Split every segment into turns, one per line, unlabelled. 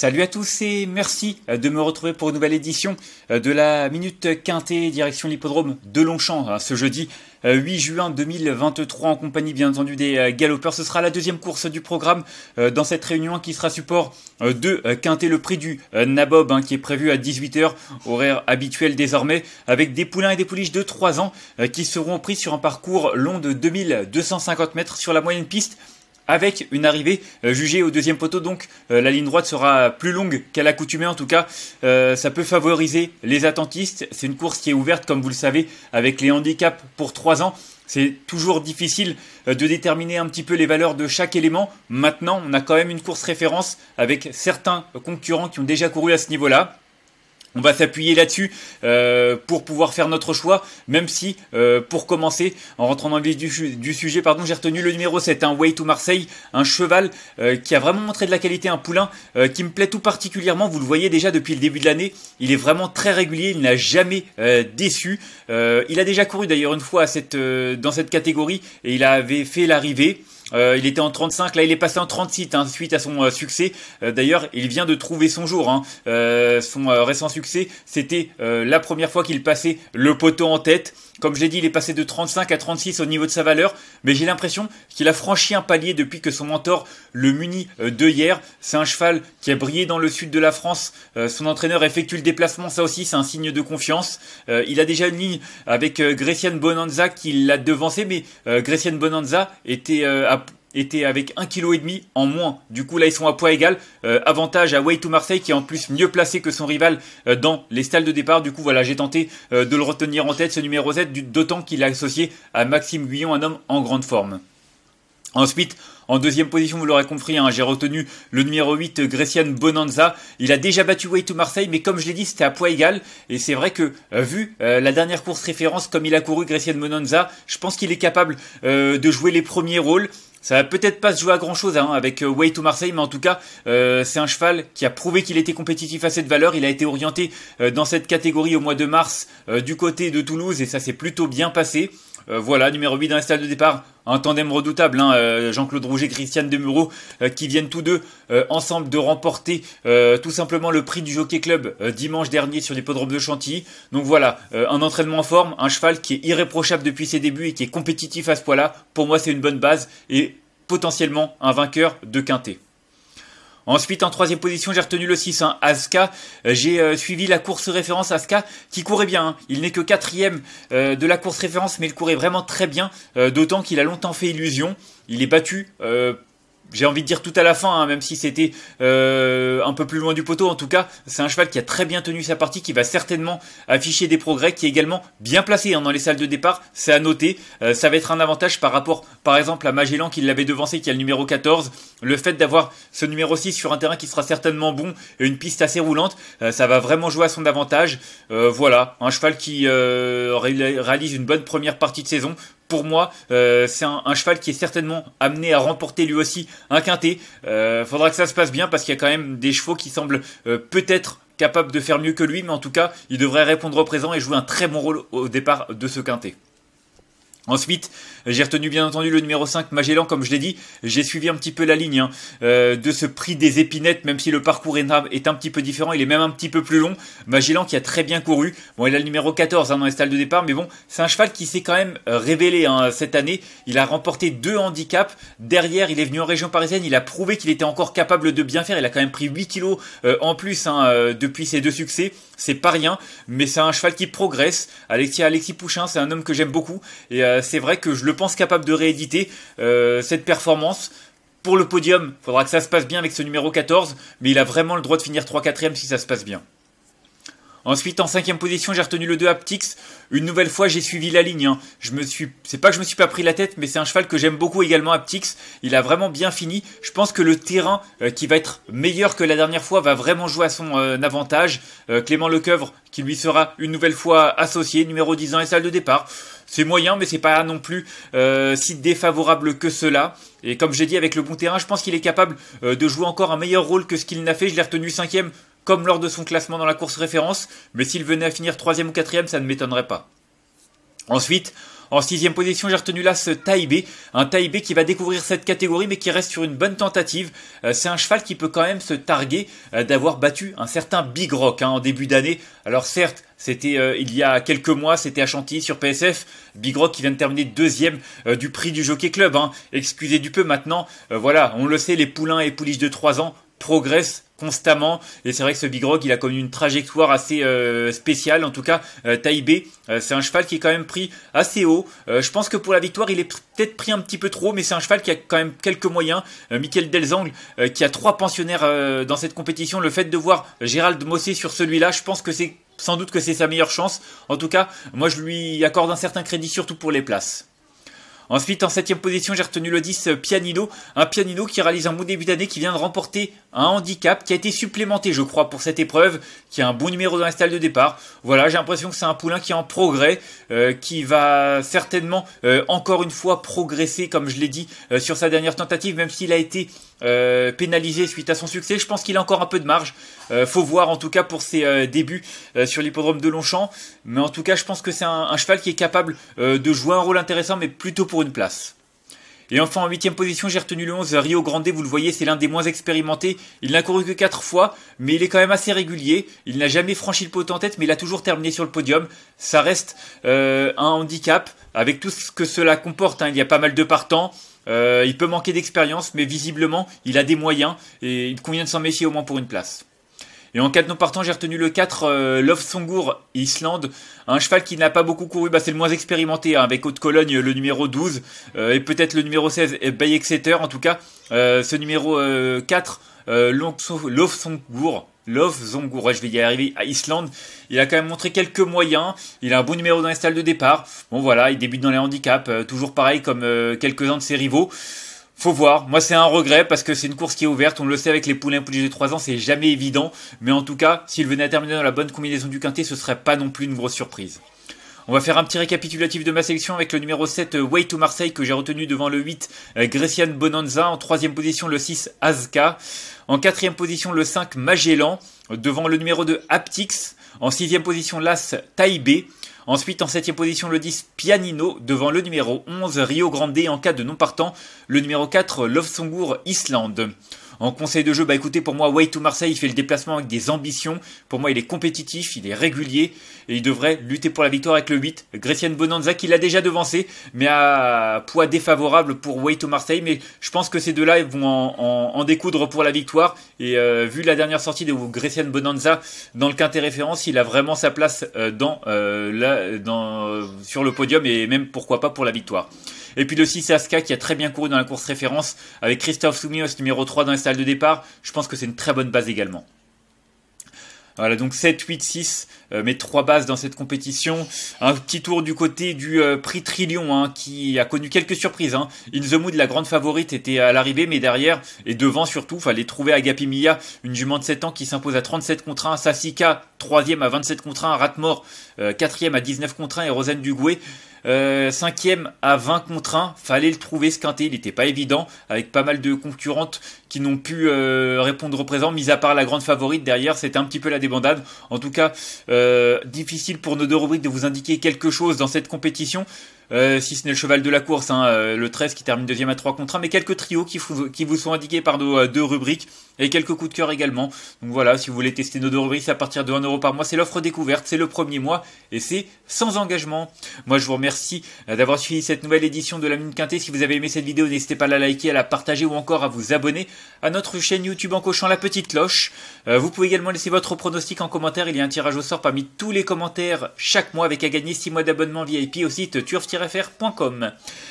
Salut à tous et merci euh, de me retrouver pour une nouvelle édition euh, de la Minute Quintée direction l'hippodrome de Longchamp hein, ce jeudi 8 euh, juin 2023 en compagnie bien entendu des galopeurs. Ce sera la deuxième course du programme dans cette réunion qui sera support de Quintée, le prix du Nabob hein, qui est prévu à 18h, horaire habituel désormais, avec des poulains et des pouliches de 3 ans qui seront pris sur un parcours long de 2250 mètres sur la moyenne piste avec une arrivée euh, jugée au deuxième poteau. Donc euh, la ligne droite sera plus longue qu'à l'accoutumée en tout cas. Euh, ça peut favoriser les attentistes. C'est une course qui est ouverte comme vous le savez avec les handicaps pour 3 ans. C'est toujours difficile de déterminer un petit peu les valeurs de chaque élément. Maintenant, on a quand même une course référence avec certains concurrents qui ont déjà couru à ce niveau-là. On va s'appuyer là-dessus euh, pour pouvoir faire notre choix, même si, euh, pour commencer, en rentrant dans le vif du, sujet, pardon, j'ai retenu le numéro 7, un Way to Marseille, un cheval euh, qui a vraiment montré de la qualité, un poulain qui me plaît tout particulièrement. Vous le voyez déjà depuis le début de l'année, il est vraiment très régulier, il n'a jamais déçu. il a déjà couru d'ailleurs une fois à cette, dans cette catégorie et il avait fait l'arrivée. Euh, il était en 35, là il est passé en 36 hein, suite à son euh, succès. Euh, d'ailleurs, il vient de trouver son jour. Hein. son récent succès, c'était la première fois qu'il passait le poteau en tête. Comme je l'ai dit, il est passé de 35 à 36 au niveau de sa valeur, mais j'ai l'impression qu'il a franchi un palier depuis que son mentor le munit de hier. C'est un cheval qui a brillé dans le sud de la France. son entraîneur effectue le déplacement, ça aussi c'est un signe de confiance. il a déjà une ligne avec Grecian Bonanza qui l'a devancé, mais Grecian Bonanza était à était avec 1,5 kg en moins. Du coup, là, ils sont à poids égal. Euh, avantage à Way to Marseille, qui est en plus mieux placé que son rival euh, dans les stalles de départ. Du coup, voilà, j'ai tenté euh, de le retenir en tête, ce numéro 7, d'autant qu'il est associé à Maxime Guyon, un homme en grande forme. Ensuite, en deuxième position, vous l'aurez compris, hein, j'ai retenu le numéro 8, Grecian Bonanza. Il a déjà battu Way to Marseille, mais comme je l'ai dit, c'était à poids égal. Et c'est vrai que, vu la dernière course référence, comme il a couru Grecian Bonanza, je pense qu'il est capable de jouer les premiers rôles. Ça va peut-être pas se jouer à grand chose hein, avec euh, Way to Marseille, mais en tout cas, euh, c'est un cheval qui a prouvé qu'il était compétitif à cette valeur. Il a été orienté euh, dans cette catégorie au mois de mars du côté de Toulouse et ça s'est plutôt bien passé. Euh, voilà, numéro 8 dans la salle de départ, un tandem redoutable, hein, euh, Jean-Claude Rouget, Christiane Demureau, euh, qui viennent tous deux ensemble de remporter tout simplement le prix du Jockey Club dimanche dernier sur l'hippodrome de Chantilly. Donc voilà, un entraînement en forme, un cheval qui est irréprochable depuis ses débuts et qui est compétitif à ce point-là. Pour moi, c'est une bonne base et potentiellement un vainqueur de Quintet. Ensuite, en troisième position, j'ai retenu le 6, hein, Aska. Euh, j'ai euh, suivi la course référence Asuka, qui courait bien. Hein. Il n'est que quatrième euh, de la course référence, mais il courait vraiment très bien, d'autant qu'il a longtemps fait illusion. Il est battu j'ai envie de dire tout à la fin, hein, même si c'était euh, un peu plus loin du poteau. En tout cas, c'est un cheval qui a très bien tenu sa partie, qui va certainement afficher des progrès, qui est également bien placé hein, dans les salles de départ. C'est à noter. Euh, ça va être un avantage par rapport, par exemple, à Magellan qui l'avait devancé, qui a le numéro 14. Le fait d'avoir ce numéro 6 sur un terrain qui sera certainement bon et une piste assez roulante, euh, ça va vraiment jouer à son avantage. voilà, un cheval qui réalise une bonne première partie de saison pour moi, euh, c'est un, cheval qui est certainement amené à remporter lui aussi un quintet. Il euh, faudra que ça se passe bien parce qu'il y a quand même des chevaux qui semblent euh, peut-être capables de faire mieux que lui, mais en tout cas, il devrait répondre au présent et jouer un très bon rôle au départ de ce quintet. Ensuite, j'ai retenu bien entendu le numéro 5, Magellan, comme je l'ai dit, j'ai suivi un petit peu la ligne hein, euh, de ce prix des épinettes, même si le parcours est, est, un petit peu différent, il est même un petit peu plus long. Magellan qui a très bien couru, bon il a le numéro 14 hein, dans les stalles de départ, mais bon, c'est un cheval qui s'est quand même euh, révélé hein, cette année, il a remporté deux handicaps, derrière il est venu en région parisienne, il a prouvé qu'il était encore capable de bien faire, il a quand même pris 8 kilos euh, en plus depuis ses deux succès, c'est pas rien, mais c'est un cheval qui progresse, Alexis, Alexis Pouchin, c'est un homme que j'aime beaucoup, et euh, c'est vrai que je le pense capable de rééditer euh, cette performance pour le podium. Faudra que ça se passe bien avec ce numéro 14, mais il a vraiment le droit de finir 3-4ème si ça se passe bien. Ensuite, en cinquième position, j'ai retenu le 2 Aptix. Une nouvelle fois, j'ai suivi la ligne. Hein. Je me suis, c'est pas que je me suis pas pris la tête, mais c'est un cheval que j'aime beaucoup également Aptix. Il a vraiment bien fini. Je pense que le terrain euh, qui va être meilleur que la dernière fois va vraiment jouer à son euh, avantage. Euh, Clément Lecoeuvre, qui lui sera une nouvelle fois associé, numéro 10 ans et salle de départ. C'est moyen, mais c'est pas non plus si défavorable que cela. Et comme j'ai dit, avec le bon terrain, je pense qu'il est capable de jouer encore un meilleur rôle que ce qu'il n'a fait. Je l'ai retenu cinquième comme lors de son classement dans la course référence, mais s'il venait à finir 3 ou 4 ça ne m'étonnerait pas. Ensuite, en sixième position, j'ai retenu là ce Taibé, un B qui va découvrir cette catégorie mais qui reste sur une bonne tentative. Euh, c'est un cheval qui peut quand même se targuer euh, d'avoir battu un certain Big Rock hein, en début d'année. Alors certes, c'était euh, il y a quelques mois, c'était à Chantilly sur PSF. Big Rock qui vient de terminer deuxième du prix du Jockey Club. Hein. Excusez du peu maintenant. voilà, on le sait, les poulains et pouliches de 3 ans progressent constamment. Et c'est vrai que ce Big Rock, il a connu une trajectoire assez euh, spéciale. En tout cas, euh, taille B euh, c'est un cheval qui est quand même pris assez haut. je pense que pour la victoire, il est peut-être pris un petit peu trop, mais c'est un cheval qui a quand même quelques moyens. Michael Delzangle, qui a trois pensionnaires dans cette compétition, le fait de voir Gérald Mossé sur celui-là, je pense que c'est sans doute que c'est sa meilleure chance. En tout cas, moi, je lui accorde un certain crédit, surtout pour les places. Ensuite, en 7 position, j'ai retenu le 10 euh, Pianino. Un Pianino qui réalise un bon début d'année, qui vient de remporter un handicap, qui a été supplémenté, je crois, pour cette épreuve, qui a un bon numéro dans la stalle de départ. Voilà, j'ai l'impression que c'est un poulain qui est en progrès, euh, qui va certainement euh, encore une fois progresser, comme je l'ai dit, sur sa dernière tentative, même s'il a été pénalisé suite à son succès. Je pense qu'il a encore un peu de marge. faut voir en tout cas pour ses débuts sur l'hippodrome de Longchamp. Mais en tout cas, je pense que c'est un cheval qui est capable de jouer un rôle intéressant, mais plutôt pour une place. Et enfin, en huitième position, j'ai retenu le 11 Rio Grande. Vous le voyez, c'est l'un des moins expérimentés. Il n'a couru que 4 fois, mais il est quand même assez régulier. Il n'a jamais franchi le pot en tête, mais il a toujours terminé sur le podium. Ça reste euh, un handicap, avec tout ce que cela comporte. Hein, il y a pas mal de partants. Euh, il peut manquer d'expérience, mais visiblement, il a des moyens et il convient de s'en méfier au moins pour une place. Et en de non partant, j'ai retenu le 4, euh, Love Islande. Un cheval qui n'a pas beaucoup couru, bah, c'est le moins expérimenté, hein, avec Haute Cologne, le numéro 12, euh, et peut-être le numéro 16, Bay Exeter, en tout cas. Euh, ce numéro 4, euh, Love Songur, Love je vais y arriver à Islande. Il a quand même montré quelques moyens. Il a un bon numéro dans les stalles de départ. Bon voilà, il débute dans les handicaps, toujours pareil comme quelques-uns de ses rivaux. Faut voir. Moi, c'est un regret parce que c'est une course qui est ouverte. On le sait avec les poulains plus de 3 ans, c'est jamais évident. Mais en tout cas, s'il venait à terminer dans la bonne combinaison du quintet, ce serait pas non plus une grosse surprise. On va faire un petit récapitulatif de ma sélection avec le numéro 7 euh, Way to Marseille que j'ai retenu devant le 8 euh, Grecian Bonanza, en troisième position le 6 Azka, en quatrième position le 5 Magellan, devant le numéro 2 Aptix, en sixième position l'As Taibé, Ensuite, en septième position, le 10 Pianino devant le numéro 11 Rio Grande en cas de non partant, le numéro 4 Lovesongur, Islande. En conseil de jeu, bah écoutez, pour moi, Way to Marseille, il fait le déplacement avec des ambitions. Pour moi, il est compétitif, il est régulier et il devrait lutter pour la victoire avec le 8. Grecian Bonanza qui l'a déjà devancé, mais à poids défavorable pour Way to Marseille. Mais je pense que ces deux-là vont en, découdre pour la victoire. Et euh, vu la dernière sortie de Grecian Bonanza dans le quintet référence, il a vraiment sa place euh, dans, euh, dans, sur le podium et même pourquoi pas pour la victoire. Et puis le 6 Aska qui a très bien couru dans la course référence avec Christophe Soumios numéro 3 dans de départ, je pense que c'est une très bonne base également. Voilà, donc 7, 8, 6, mes mais trois bases dans cette compétition. Un petit tour du côté du euh, prix Trillion, hein, qui a connu quelques surprises. Hein. In the Mood, la grande favorite, était à l'arrivée, mais derrière et devant surtout, fallait trouver Agapi une jument de 7 ans qui s'impose à 37 contre 1. Sasika, 3 à 27 contre 1. Ratmore, euh, 4 ème à 19 contre 1. Et Rosane Dugoué, euh, cinquième à 20 contre 1, fallait le trouver ce quintet, il n'était pas évident, avec pas mal de concurrentes qui n'ont pu euh, répondre au présent, mis à part la grande favorite derrière, c'était un petit peu la débandade. En tout cas, euh, difficile pour nos deux rubriques de vous indiquer quelque chose dans cette compétition. Euh, si ce n'est le cheval de la course, hein, euh, le 13 qui termine deuxième à 3 contre mais quelques trios qui, vous, qui vous sont indiqués par nos euh, deux rubriques et quelques coups de cœur également. Donc voilà, si vous voulez tester nos deux rubriques, à partir de 1 euro par mois, c'est l'offre découverte, c'est le premier mois et c'est sans engagement. Moi je vous remercie d'avoir suivi cette nouvelle édition de la Mine Quintée. Si vous avez aimé cette vidéo, n'hésitez pas à la liker, à la partager ou encore à vous abonner à notre chaîne YouTube en cochant la petite cloche. vous pouvez également laisser votre pronostic en commentaire, il y a un tirage au sort parmi tous les commentaires chaque mois avec à gagner 6 mois d'abonnement VIP au site turf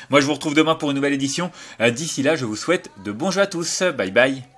moi, je vous retrouve demain pour une nouvelle édition. Euh, d'ici là, je vous souhaite de bons jeux à tous. Bye bye.